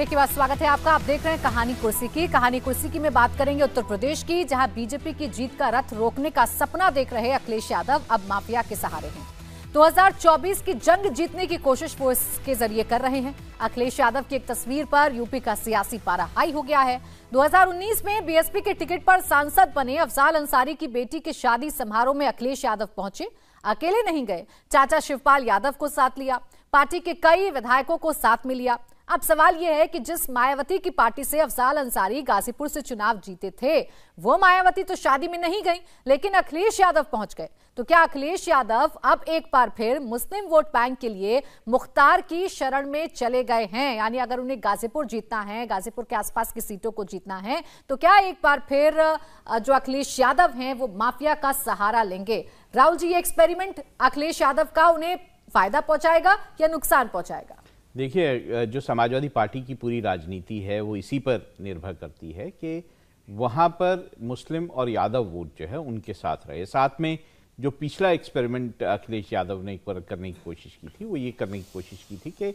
Break के बाद स्वागत है आपका आप देख रहे हैं कहानी कुर्सी की कहानी कुर्सी की में बात करेंगे उत्तर प्रदेश की जहां बीजेपी की जीत का रथ रोकने का सपना देख रहे अखिलेश यादव अब माफिया के सहारे हैं 2024 की जंग जीतने की कोशिश वो इसके जरिए कर रहे हैं अखिलेश यादव की एक तस्वीर पर यूपी का सियासी पारा हाई हो गया है 2019 में बीएसपी के टिकट पर सांसद बने अफजाल अंसारी की बेटी के शादी समारोह में अखिलेश यादव पहुंचे अकेले नहीं गए चाचा शिवपाल यादव को साथ लिया पार्टी के कई विधायकों को साथ में लिया अब सवाल यह है कि जिस मायावती की पार्टी से अफजाल अंसारी गाजीपुर से चुनाव जीते थे वो मायावती तो शादी में नहीं गई लेकिन अखिलेश यादव पहुंच गए तो क्या अखिलेश यादव अब एक बार फिर मुस्लिम वोट बैंक के लिए मुख्तार की शरण में चले गए हैं यानी अगर उन्हें गाजीपुर जीतना है गाजीपुर के आसपास की सीटों को जीतना है तो क्या एक बार फिर जो अखिलेश यादव हैं वो माफिया का सहारा लेंगे राहुल जी ये एक्सपेरिमेंट अखिलेश यादव का उन्हें फायदा पहुंचाएगा या नुकसान पहुंचाएगा देखिए जो समाजवादी पार्टी की पूरी राजनीति है वो इसी पर निर्भर करती है कि वहाँ पर मुस्लिम और यादव वोट जो है उनके साथ रहे साथ में जो पिछला एक्सपेरिमेंट अखिलेश यादव ने एक बार करने की कोशिश की थी वो ये करने की कोशिश की थी कि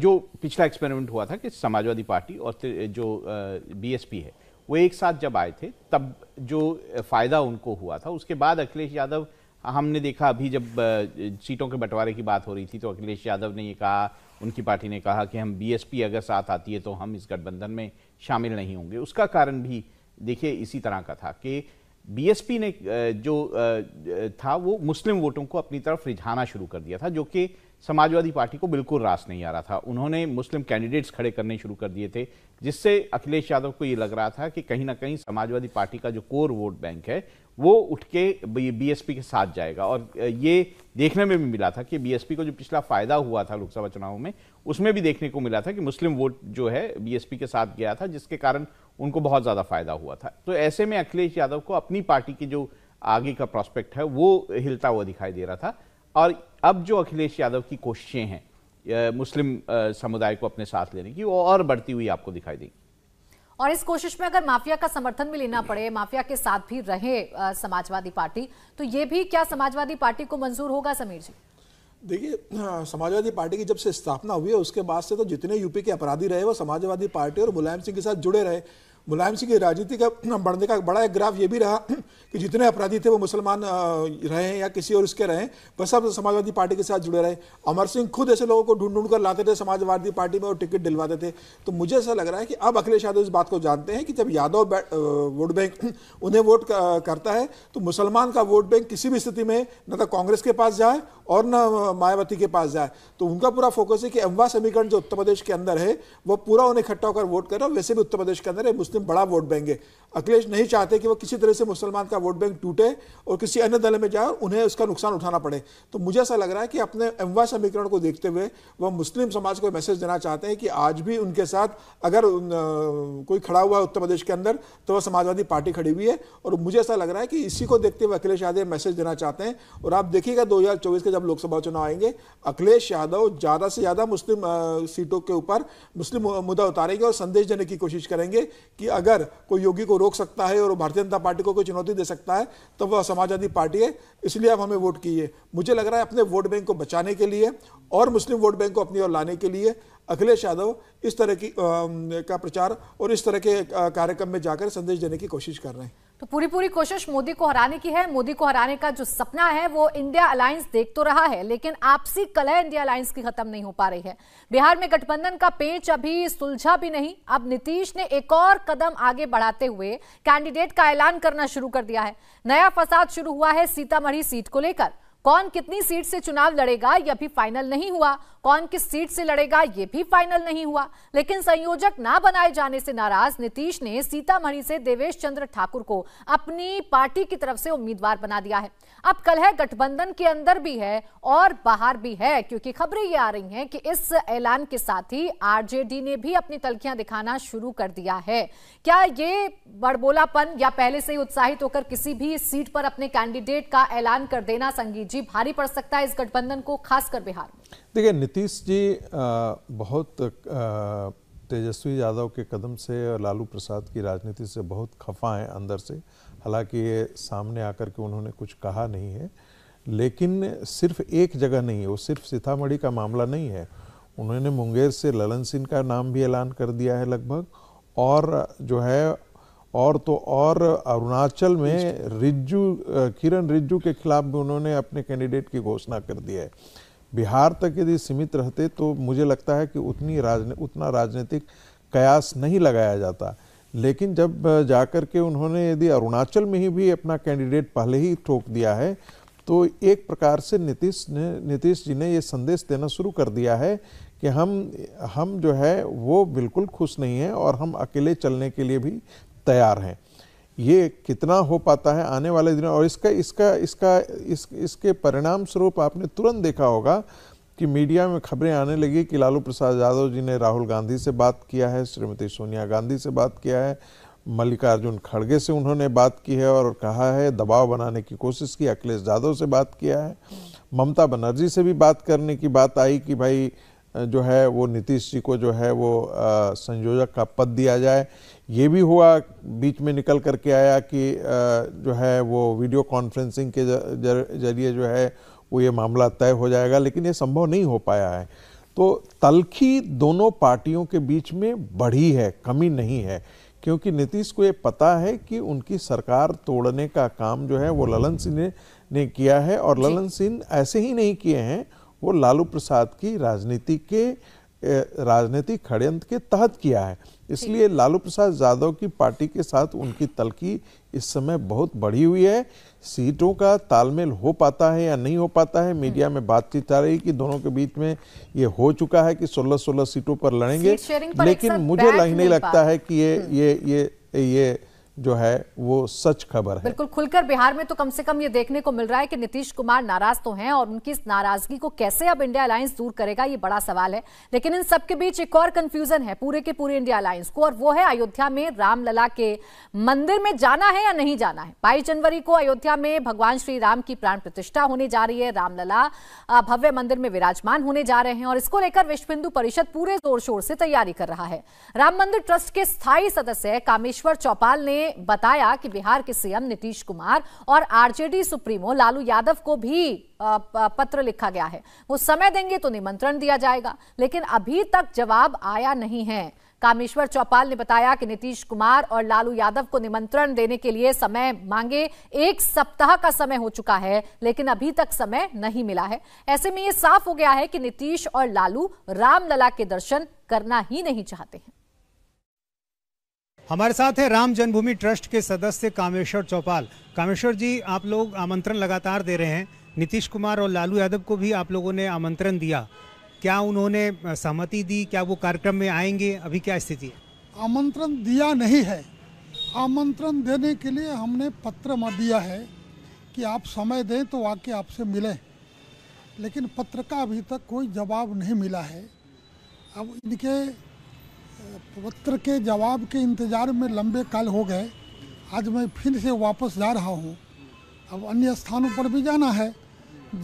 जो पिछला एक्सपेरिमेंट हुआ था कि समाजवादी पार्टी और जो बीएसपी है वो एक साथ जब आए थे तब जो फ़ायदा उनको हुआ था उसके बाद अखिलेश यादव हमने देखा अभी जब सीटों के बंटवारे की बात हो रही थी तो अखिलेश यादव ने ये कहा उनकी पार्टी ने कहा कि हम बीएसपी अगर साथ आती है तो हम इस गठबंधन में शामिल नहीं होंगे उसका कारण भी देखिए इसी तरह का था कि बीएसपी ने जो था वो मुस्लिम वोटों को अपनी तरफ रिझाना शुरू कर दिया था जो कि समाजवादी पार्टी को बिल्कुल रास नहीं आ रहा था उन्होंने मुस्लिम कैंडिडेट्स खड़े करने शुरू कर दिए थे जिससे अखिलेश यादव को ये लग रहा था कि कहीं ना कहीं समाजवादी पार्टी का जो कोर वोट बैंक है वो उठ के बीएसपी के साथ जाएगा और ये देखने में भी मिला था कि बीएसपी को जो पिछला फायदा हुआ था लोकसभा चुनाव में उसमें भी देखने को मिला था कि मुस्लिम वोट जो है बीएसपी के साथ गया था जिसके कारण उनको बहुत ज़्यादा फायदा हुआ था तो ऐसे में अखिलेश यादव को अपनी पार्टी की जो आगे का प्रॉस्पेक्ट है वो हिलता हुआ दिखाई दे रहा था और अब जो अखिलेश यादव की कोशिशें हैं मुस्लिम समुदाय को अपने साथ लेने की वो और बढ़ती हुई आपको दिखाई देगी और इस कोशिश में अगर माफिया का समर्थन भी लेना पड़े माफिया के साथ भी रहे समाजवादी पार्टी तो ये भी क्या समाजवादी पार्टी को मंजूर होगा समीर जी देखिए समाजवादी पार्टी की जब से स्थापना हुई है उसके बाद से तो जितने यूपी के अपराधी रहे वो समाजवादी पार्टी और मुलायम सिंह के साथ जुड़े रहे मुलायम सिंह की राजनीति का बढ़ने का बड़ा एक ग्राफ ये भी रहा कि जितने अपराधी थे वो मुसलमान रहे या किसी और उसके रहे वह सब समाजवादी पार्टी के साथ जुड़े रहे अमर सिंह खुद ऐसे लोगों को ढूंढ ढूंढ कर लाते थे समाजवादी पार्टी में और टिकट दिलवाते थे तो मुझे ऐसा लग रहा है कि अब अखिलेश यादव इस बात को जानते हैं कि जब यादव वोट बैंक उन्हें वोट करता है तो मुसलमान का वोट बैंक किसी भी स्थिति में न तो कांग्रेस के पास जाए और ना मायावती के पास जाए तो उनका पूरा फोकस है कि अमवा समीकरण जो उत्तर प्रदेश के अंदर है वह पूरा उन्हें इकट्ठा होकर वोट करें और वैसे भी उत्तर प्रदेश के अंदर मुस्लिम बड़ा वोट बैंक है अखिलेश नहीं चाहते कि वो किसी तरह से मुसलमान का वोट बैंक टूटे और किसी अन्य दल में जाए उन्हें उसका नुकसान उठाना पड़े तो मुझे ऐसा लग रहा है कि अपने अमवा समीकरण को देखते हुए वह मुस्लिम समाज को मैसेज देना चाहते हैं कि आज भी उनके साथ अगर कोई खड़ा हुआ है उत्तर प्रदेश के अंदर तो वह समाजवादी पार्टी खड़ी हुई है और मुझे ऐसा लग रहा है कि इसी को देखते हुए अखिलेश यादव मैसेज देना चाहते हैं और आप देखिएगा दो का जब लोकसभा चुनाव आएंगे अखिलेश यादव ज़्यादा से ज़्यादा मुस्लिम सीटों के ऊपर मुस्लिम मुद्दा उतारेंगे और संदेश देने की कोशिश करेंगे कि अगर कोई योगी को रोक सकता है और भारतीय जनता पार्टी को कोई चुनौती दे सकता है तो वह समाजवादी पार्टी है इसलिए आप हमें वोट किए मुझे लग रहा है अपने वोट बैंक को बचाने के लिए और मुस्लिम वोट बैंक को अपनी ओर लाने के लिए अखिलेश यादव इस तरह की आ, का प्रचार और इस तरह के कार्यक्रम में जाकर संदेश देने की कोशिश कर रहे हैं तो पूरी पूरी कोशिश मोदी को हराने की है मोदी को हराने का जो सपना है वो इंडिया अलायंस देख तो रहा है लेकिन आपसी कलह इंडिया अलायंस की खत्म नहीं हो पा रही है बिहार में गठबंधन का पेच अभी सुलझा भी नहीं अब नीतीश ने एक और कदम आगे बढ़ाते हुए कैंडिडेट का ऐलान करना शुरू कर दिया है नया फसाद शुरू हुआ है सीतामढ़ी सीट को लेकर कौन कितनी सीट से चुनाव लड़ेगा यह भी फाइनल नहीं हुआ कौन किस सीट से लड़ेगा यह भी फाइनल नहीं हुआ लेकिन संयोजक ना बनाए जाने से नाराज नीतीश ने सीतामढ़ी से देवेश चंद्र ठाकुर को अपनी पार्टी की तरफ से उम्मीदवार बना दिया है अब कल है गठबंधन के अंदर भी है और बाहर भी है क्योंकि खबरें ये आ रही हैं कि इस ऐलान के साथ ही आरजेडी ने भी अपनी तलखियां दिखाना शुरू कर दिया है क्या ये बड़बोलापन या पहले से उत्साहित होकर किसी भी सीट पर अपने कैंडिडेट का ऐलान कर देना संगीत जी भारी पड़ सकता है इस गठबंधन को खासकर बिहार में देखिए नीतीश जी बहुत तेजस्वी यादव के कदम से और लालू प्रसाद की राजनीति से बहुत खफा हैं अंदर से हालांकि ये सामने आकर के उन्होंने कुछ कहा नहीं है लेकिन सिर्फ एक जगह नहीं है वो सिर्फ सीतामढ़ी का मामला नहीं है उन्होंने मुंगेर से ललन सिंह का नाम भी ऐलान कर दिया है लगभग और जो है और तो और अरुणाचल में रिज्जू किरण रिज्जू के खिलाफ भी उन्होंने अपने कैंडिडेट की घोषणा कर दी है बिहार तक यदि सीमित रहते तो मुझे लगता है कि उतनी राजने उतना राजनीतिक कयास नहीं लगाया जाता लेकिन जब जाकर के उन्होंने यदि अरुणाचल में ही भी अपना कैंडिडेट पहले ही ठोक दिया है तो एक प्रकार से नीतीश ने नीतीश जी ने ये संदेश देना शुरू कर दिया है कि हम हम जो है वो बिल्कुल खुश नहीं हैं और हम अकेले चलने के लिए भी तैयार हैं ये कितना हो पाता है आने वाले दिनों और इसका इसका इसका इस इसके परिणाम स्वरूप आपने तुरंत देखा होगा कि मीडिया में खबरें आने लगी कि लालू प्रसाद यादव जी ने राहुल गांधी से बात किया है श्रीमती सोनिया गांधी से बात किया है मल्लिकार्जुन खड़गे से उन्होंने बात की है और कहा है दबाव बनाने की कोशिश की अखिलेश यादव से बात किया है ममता बनर्जी से भी बात करने की बात आई कि भाई जो है वो नीतीश जी को जो है वो संयोजक का पद दिया जाए ये भी हुआ बीच में निकल करके आया कि आ, जो है वो वीडियो कॉन्फ्रेंसिंग के जरिए जो है वो ये मामला तय हो जाएगा लेकिन ये संभव नहीं हो पाया है तो तलखी दोनों पार्टियों के बीच में बढ़ी है कमी नहीं है क्योंकि नीतीश को ये पता है कि उनकी सरकार तोड़ने का काम जो है वो ललन सिंह ने, ने किया है और ललन सिंह ऐसे ही नहीं किए हैं वो लालू प्रसाद की राजनीति के राजनीतिक षडयंत्र के तहत किया है इसलिए लालू प्रसाद यादव की पार्टी के साथ उनकी तलकी इस समय बहुत बढ़ी हुई है सीटों का तालमेल हो पाता है या नहीं हो पाता है मीडिया हम्म। में बातचीत आ रही कि दोनों के बीच में ये हो चुका है कि 16-16 सीटों पर लड़ेंगे पर लेकिन मुझे नहीं लगता है कि ये हम्म। ये ये ये जो है वो सच खबर है बिल्कुल खुलकर बिहार में तो कम से कम ये देखने को मिल रहा है कि नीतीश कुमार नाराज तो हैं और उनकी इस नाराजगी को कैसे अब इंडिया अलायंस दूर करेगा ये बड़ा सवाल है लेकिन इन सबके बीच एक और कंफ्यूजन है पूरे के पूरे इंडिया अलायंस को और वो है अयोध्या में रामलला के मंदिर में जाना है या नहीं जाना है बाईस जनवरी को अयोध्या में भगवान श्री राम की प्राण प्रतिष्ठा होने जा रही है रामलला भव्य मंदिर में विराजमान होने जा रहे हैं और इसको लेकर विश्व हिंदू परिषद पूरे जोर शोर से तैयारी कर रहा है राम मंदिर ट्रस्ट के स्थायी सदस्य कामेश्वर चौपाल ने बताया कि बिहार के सीएम नीतीश कुमार और आरजेडी सुप्रीमो लालू यादव को भी पत्र लिखा गया है वो समय देंगे तो निमंत्रण दिया जाएगा लेकिन अभी तक जवाब आया नहीं है कामेश्वर चौपाल ने बताया कि नीतीश कुमार और लालू यादव को निमंत्रण देने के लिए समय मांगे एक सप्ताह का समय हो चुका है लेकिन अभी तक समय नहीं मिला है ऐसे में यह साफ हो गया है कि नीतीश और लालू रामलला के दर्शन करना ही नहीं चाहते हैं हमारे साथ है राम जन्मभूमि ट्रस्ट के सदस्य कामेश्वर चौपाल कामेश्वर जी आप लोग आमंत्रण लगातार दे रहे हैं नीतीश कुमार और लालू यादव को भी आप लोगों ने आमंत्रण दिया क्या उन्होंने सहमति दी क्या वो कार्यक्रम में आएंगे अभी क्या स्थिति है आमंत्रण दिया नहीं है आमंत्रण देने के लिए हमने पत्र मत दिया है कि आप समय दें तो आके आपसे मिलें लेकिन पत्र का अभी तक कोई जवाब नहीं मिला है अब इनके पत्र के जवाब के इंतज़ार में लंबे काल हो गए आज मैं फिर से वापस जा रहा हूँ अब अन्य स्थानों पर भी जाना है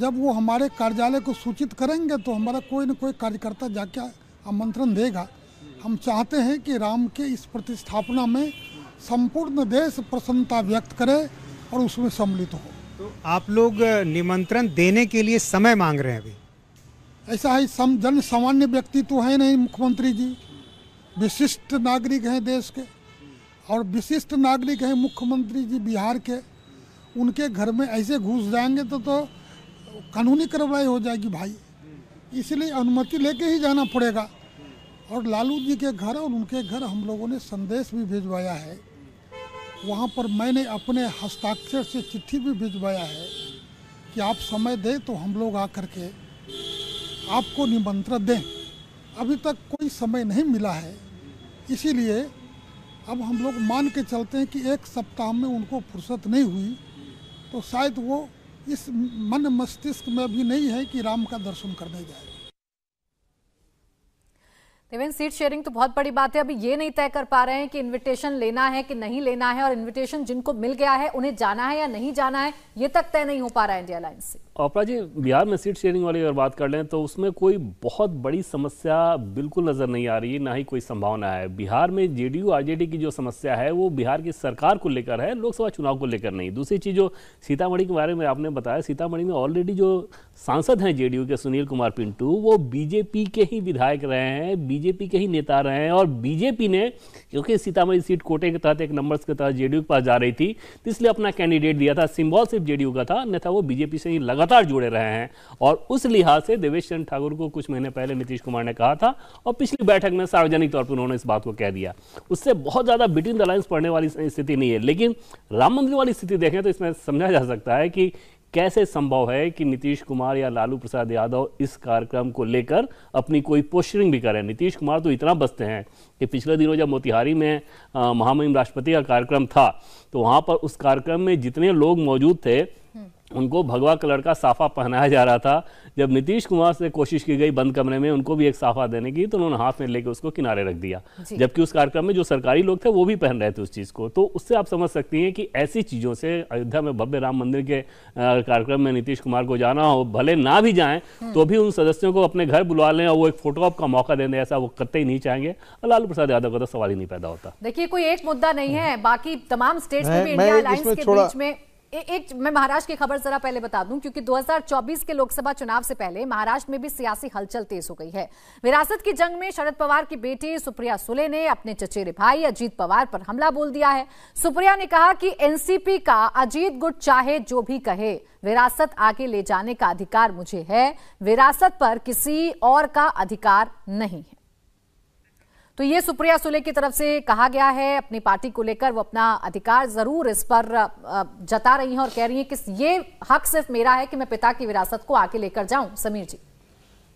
जब वो हमारे कार्यालय को सूचित करेंगे तो हमारा कोई न कोई कार्यकर्ता जाके आमंत्रण देगा हम चाहते हैं कि राम के इस प्रतिष्ठापना में संपूर्ण देश प्रसन्नता व्यक्त करे और उसमें सम्मिलित हो तो आप लोग निमंत्रण देने के लिए समय मांग रहे हैं अभी ऐसा है सम जन सामान्य व्यक्ति तो है नहीं मुख्यमंत्री जी विशिष्ट नागरिक हैं देश के और विशिष्ट नागरिक हैं मुख्यमंत्री जी बिहार के उनके घर में ऐसे घुस जाएंगे तो तो कानूनी कार्रवाई हो जाएगी भाई इसलिए अनुमति लेके ही जाना पड़ेगा और लालू जी के घर और उनके घर हम लोगों ने संदेश भी भिजवाया है वहाँ पर मैंने अपने हस्ताक्षर से चिट्ठी भी भिजवाया है कि आप समय दें तो हम लोग आकर के आपको निमंत्रण दें अभी तक कोई समय नहीं मिला है इसीलिए अब हम लोग मान के चलते हैं कि एक सप्ताह में उनको फुर्सत नहीं हुई तो शायद वो इस मन मस्तिष्क में भी नहीं है कि राम का दर्शन करने जाए देवेंद्र सीट शेयरिंग तो बहुत बड़ी बात है अभी ये नहीं तय कर पा रहे हैं कि इनविटेशन लेना है कि नहीं लेना है और इनविटेशन जिनको मिल गया है उन्हें जाना है या नहीं जाना है ये तक तय नहीं हो पा रहा है इंडिया अलायंस से अपरा जी बिहार में सीट शेयरिंग वाली अगर बात कर लें तो उसमें कोई बहुत बड़ी समस्या बिल्कुल नजर नहीं आ रही ना ही कोई संभावना है बिहार में जेडीयू डी की जो समस्या है वो बिहार की सरकार को लेकर है लोकसभा चुनाव को लेकर नहीं दूसरी चीज जो सीतामढ़ी के बारे में आपने बताया सीतामढ़ी में ऑलरेडी जो सांसद हैं जेडीयू के सुनील कुमार पिंटू वो बीजेपी के ही विधायक रहे हैं बीजेपी के ही नेता रहे हैं और बीजेपी ने क्योंकि सीतामढ़ी सीट कोटे के तहत एक नंबर्स के तहत जेडीयू के पास जा रही थी तो इसलिए अपना कैंडिडेट दिया था सिंबल सिर्फ जेडीयू का था अन्यथा वो बीजेपी से ही लगातार जुड़े रहे हैं और उस लिहाज से देवेश चंद्र ठाकुर को कुछ महीने पहले नीतीश कुमार ने कहा था और पिछली बैठक में सार्वजनिक तौर पर उन्होंने इस बात को कह दिया उससे बहुत ज़्यादा बिटवीन द लाइन्स पड़ने वाली स्थिति नहीं है लेकिन राम मंदिर वाली स्थिति देखें तो इसमें समझा जा सकता है कि कैसे संभव है कि नीतीश कुमार या लालू प्रसाद यादव इस कार्यक्रम को लेकर अपनी कोई पोस्टरिंग भी करें नीतीश कुमार तो इतना बसते हैं कि पिछले दिनों जब मोतिहारी में महामहिम राष्ट्रपति का कार्यक्रम था तो वहाँ पर उस कार्यक्रम में जितने लोग मौजूद थे हम्म। उनको भगवा कलर का साफा पहनाया जा रहा था जब नीतीश कुमार से कोशिश की गई बंद कमरे में उनको भी एक साफा देने की तो उन्होंने हाथ में लेकर उसको किनारे रख दिया जबकि उस कार्यक्रम में जो सरकारी लोग थे वो भी पहन रहे थे उस चीज़ को तो उससे आप समझ सकती हैं कि ऐसी चीज़ों से अयोध्या में भव्य राम मंदिर के कार्यक्रम में नीतीश कुमार को जाना हो भले ना भी जाए हम्म। तो भी उन सदस्यों को अपने घर बुला लें और वो एक फोटोअप का मौका दें ऐसा वो ही नहीं चाहेंगे लालू प्रसाद यादव का तो सवाल ही नहीं पैदा होता देखिए कोई एक मुद्दा नहीं है बाकी तमाम स्टेट्स में भी इंडिया के बीच में एक मैं महाराष्ट्र की खबर जरा पहले बता दूं क्योंकि 2024 के लोकसभा चुनाव से पहले महाराष्ट्र में भी सियासी हलचल तेज हो गई है विरासत की जंग में शरद पवार की बेटी सुप्रिया सुले ने अपने चचेरे भाई अजीत पवार पर हमला बोल दिया है सुप्रिया ने कहा कि एनसीपी का अजीत गुट चाहे जो भी कहे विरासत आगे ले जाने का अधिकार मुझे है विरासत पर किसी और का अधिकार नहीं है तो ये सुप्रिया सुले की तरफ से कहा गया है अपनी पार्टी को लेकर वो अपना अधिकार जरूर इस पर जता रही हैं और कह रही हैं कि ये हक सिर्फ मेरा है कि मैं पिता की विरासत को आके लेकर जाऊं समीर जी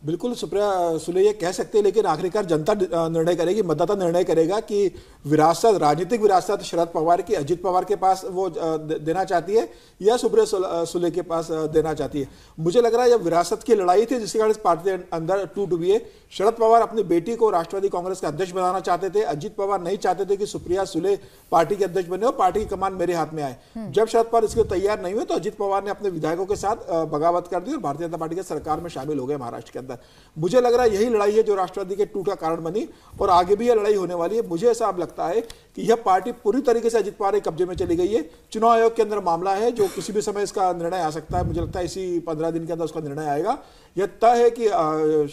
बिल्कुल सुप्रिया सुले ये कह सकते हैं लेकिन आखिरकार जनता निर्णय करेगी मतदाता निर्णय करेगा कि विरासत राजनीतिक विरासत शरद पवार की अजीत पवार के पास वो देना चाहती है या सुप्रिया सुले के पास देना चाहती है मुझे लग रहा है यह विरासत की लड़ाई थी जिसके कारण इस पार्टी के अंदर टूट हुई है शरद पवार अपनी बेटी को राष्ट्रवादी कांग्रेस का अध्यक्ष बनाना चाहते थे अजीत पवार नहीं चाहते थे कि सुप्रिया सुले पार्टी के अध्यक्ष बने और पार्टी की कमान मेरे हाथ में आए हम्म। जब शरद पवार इसके तैयार नहीं हुए तो अजीत पवार ने अपने विधायकों के साथ बगावत कर दी और भारतीय जनता पार्टी की सरकार में शामिल हो गए महाराष्ट्र के अंदर अंदर मुझे लग रहा है यही लड़ाई है जो राष्ट्रवादी के टूट का कारण बनी और आगे भी यह लड़ाई होने वाली है मुझे ऐसा अब लगता है कि यह पार्टी पूरी तरीके से अजित पवार के कब्जे में चली गई है चुनाव आयोग के अंदर मामला है जो किसी भी समय इसका निर्णय आ सकता है मुझे लगता है इसी पंद्रह दिन के अंदर उसका निर्णय आएगा यह तय है कि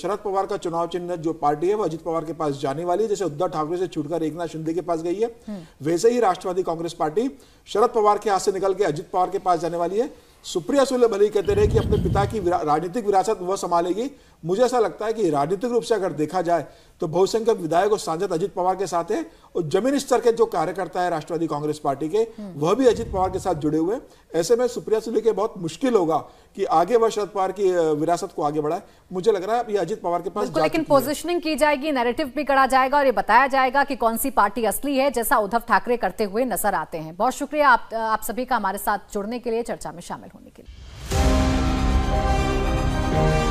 शरद पवार का चुनाव चिन्ह जो पार्टी है वो अजित पवार के पास जाने वाली है जैसे उद्धव ठाकरे से छूटकर एकनाथ शिंदे के पास गई है हम्म। वैसे ही राष्ट्रवादी कांग्रेस पार्टी शरद पवार के हाथ से निकल के अजित पवार के पास जाने वाली है सुप्रिया सुले भले कहते रहे कि अपने पिता की विरा, राजनीतिक विरासत वह संभालेगी मुझे ऐसा लगता है कि राजनीतिक रूप से अगर देखा जाए तो बहुसंख्यक विधायक और सांसद अजित पवार के साथ है और जमीन स्तर के जो कार्यकर्ता है राष्ट्रवादी कांग्रेस पार्टी के हम्म। वह भी अजित पवार के साथ जुड़े हुए ऐसे में सुप्रिया सुले के बहुत मुश्किल होगा कि आगे वह शरद पवार की विरासत को आगे बढ़ाए मुझे लग रहा है ये अजित पवार के पास लेकिन पोजिशनिंग की जाएगी नेरेटिव भी कड़ा जाएगा और ये बताया जाएगा कि कौन सी पार्टी असली है जैसा उद्धव ठाकरे करते हुए नजर आते हैं बहुत शुक्रिया आप, आप सभी का हमारे साथ जुड़ने के लिए चर्चा में शामिल होने के लिए